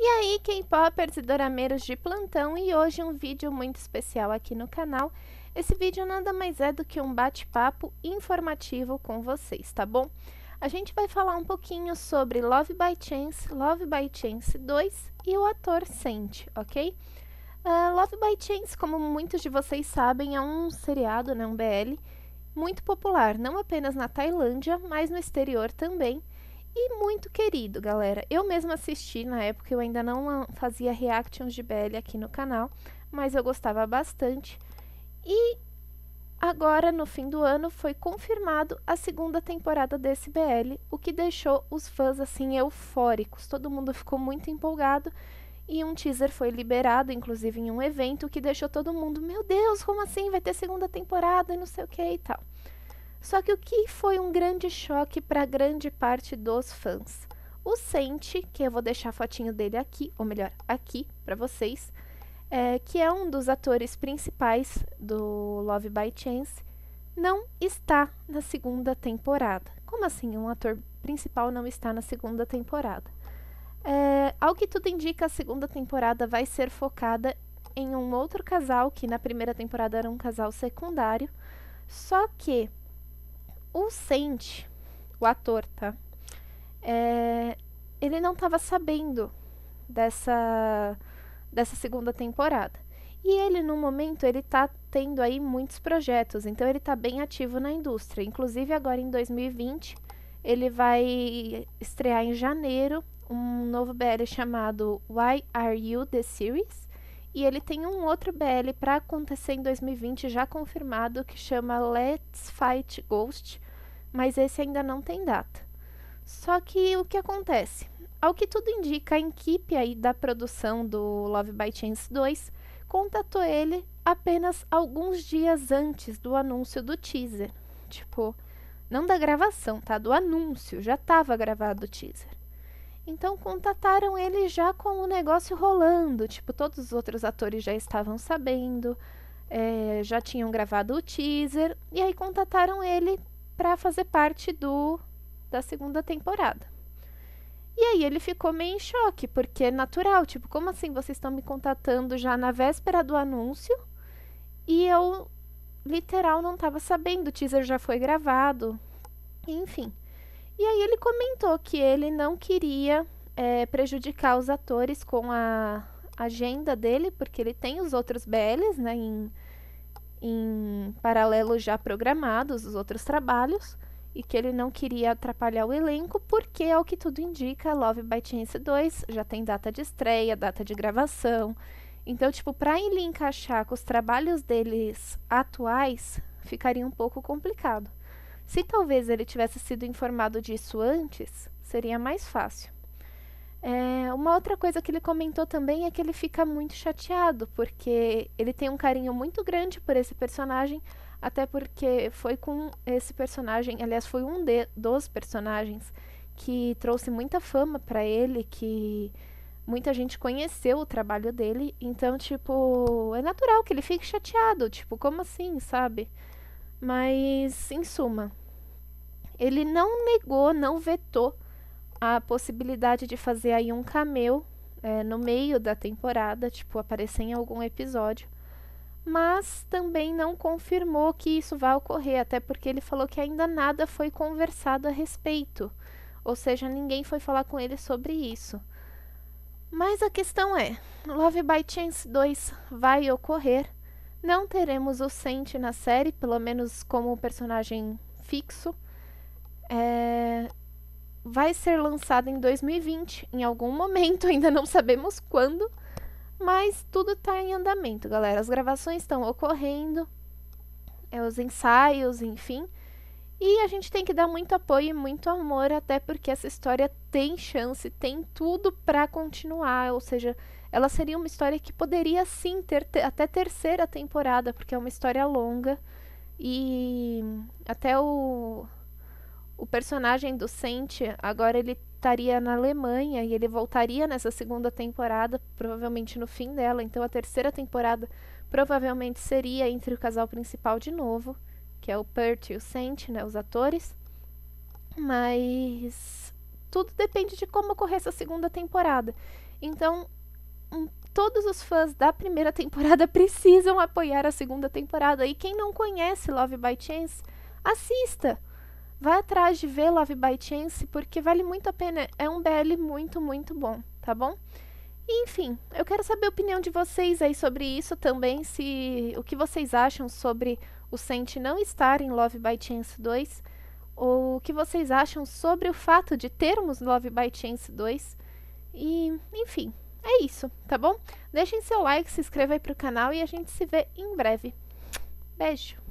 E aí, k poppers e dorameiros de plantão, e hoje um vídeo muito especial aqui no canal. Esse vídeo nada mais é do que um bate-papo informativo com vocês, tá bom? A gente vai falar um pouquinho sobre Love by Chance, Love by Chance 2 e o ator Sente, ok? Uh, Love by Chance, como muitos de vocês sabem, é um seriado, né, um BL, muito popular, não apenas na Tailândia, mas no exterior também, e muito querido, galera. Eu mesma assisti na época, eu ainda não fazia reactions de BL aqui no canal, mas eu gostava bastante. E agora, no fim do ano, foi confirmado a segunda temporada desse BL, o que deixou os fãs assim eufóricos. Todo mundo ficou muito empolgado. E um teaser foi liberado, inclusive em um evento, que deixou todo mundo, meu Deus, como assim? Vai ter segunda temporada e não sei o que e tal. Só que o que foi um grande choque para grande parte dos fãs? O Sente, que eu vou deixar a fotinho dele aqui, ou melhor, aqui para vocês, é, que é um dos atores principais do Love by Chance, não está na segunda temporada. Como assim um ator principal não está na segunda temporada? É, ao que tudo indica, a segunda temporada vai ser focada em um outro casal, que na primeira temporada era um casal secundário. Só que o Sente, o ator, tá? É, ele não estava sabendo dessa, dessa segunda temporada. E ele, no momento, ele tá tendo aí muitos projetos, então ele tá bem ativo na indústria. Inclusive, agora em 2020, ele vai estrear em janeiro um novo BL chamado Why Are You The Series? E ele tem um outro BL para acontecer em 2020 já confirmado que chama Let's Fight Ghost, mas esse ainda não tem data. Só que o que acontece? Ao que tudo indica, a equipe aí da produção do Love by Chance 2 contatou ele apenas alguns dias antes do anúncio do teaser. Tipo, não da gravação, tá? Do anúncio, já estava gravado o teaser. Então contataram ele já com o negócio rolando, tipo, todos os outros atores já estavam sabendo, é, já tinham gravado o teaser, e aí contataram ele para fazer parte do da segunda temporada. E aí ele ficou meio em choque, porque é natural, tipo, como assim vocês estão me contatando já na véspera do anúncio? E eu literal não tava sabendo, o teaser já foi gravado. Enfim. E aí ele comentou que ele não queria é, prejudicar os atores com a agenda dele, porque ele tem os outros BLs, né, em, em paralelo já programados, os outros trabalhos, e que ele não queria atrapalhar o elenco, porque, ao que tudo indica, Love by Chance 2 já tem data de estreia, data de gravação. Então, tipo, pra ele encaixar com os trabalhos deles atuais, ficaria um pouco complicado. Se talvez ele tivesse sido informado disso antes, seria mais fácil. É, uma outra coisa que ele comentou também é que ele fica muito chateado, porque ele tem um carinho muito grande por esse personagem, até porque foi com esse personagem, aliás, foi um de, dos personagens que trouxe muita fama para ele, que muita gente conheceu o trabalho dele, então, tipo, é natural que ele fique chateado, tipo, como assim, sabe? Mas, em suma, ele não negou, não vetou a possibilidade de fazer aí um cameo é, no meio da temporada, tipo, aparecer em algum episódio. Mas também não confirmou que isso vai ocorrer, até porque ele falou que ainda nada foi conversado a respeito. Ou seja, ninguém foi falar com ele sobre isso. Mas a questão é: Love by Chance 2 vai ocorrer. Não teremos o Sente na série, pelo menos como personagem fixo é, vai ser lançada em 2020, em algum momento, ainda não sabemos quando, mas tudo está em andamento, galera. As gravações estão ocorrendo, é, os ensaios, enfim. E a gente tem que dar muito apoio e muito amor, até porque essa história tem chance, tem tudo para continuar. Ou seja, ela seria uma história que poderia sim ter te até terceira temporada, porque é uma história longa. E até o o personagem do Sente, agora ele estaria na Alemanha e ele voltaria nessa segunda temporada, provavelmente no fim dela. Então a terceira temporada provavelmente seria entre o casal principal de novo, que é o Pert e o Sente, né, os atores. Mas tudo depende de como ocorrer essa segunda temporada. Então, um, todos os fãs da primeira temporada precisam apoiar a segunda temporada. E quem não conhece Love by Chance, assista. Vai atrás de ver Love by Chance, porque vale muito a pena. É um BL muito, muito bom, tá bom? enfim, eu quero saber a opinião de vocês aí sobre isso também, se o que vocês acham sobre o Sente não estar em Love by Chance 2, ou o que vocês acham sobre o fato de termos Love by Chance 2. E, enfim, é isso, tá bom? Deixem seu like, se inscreva aí pro canal e a gente se vê em breve. Beijo!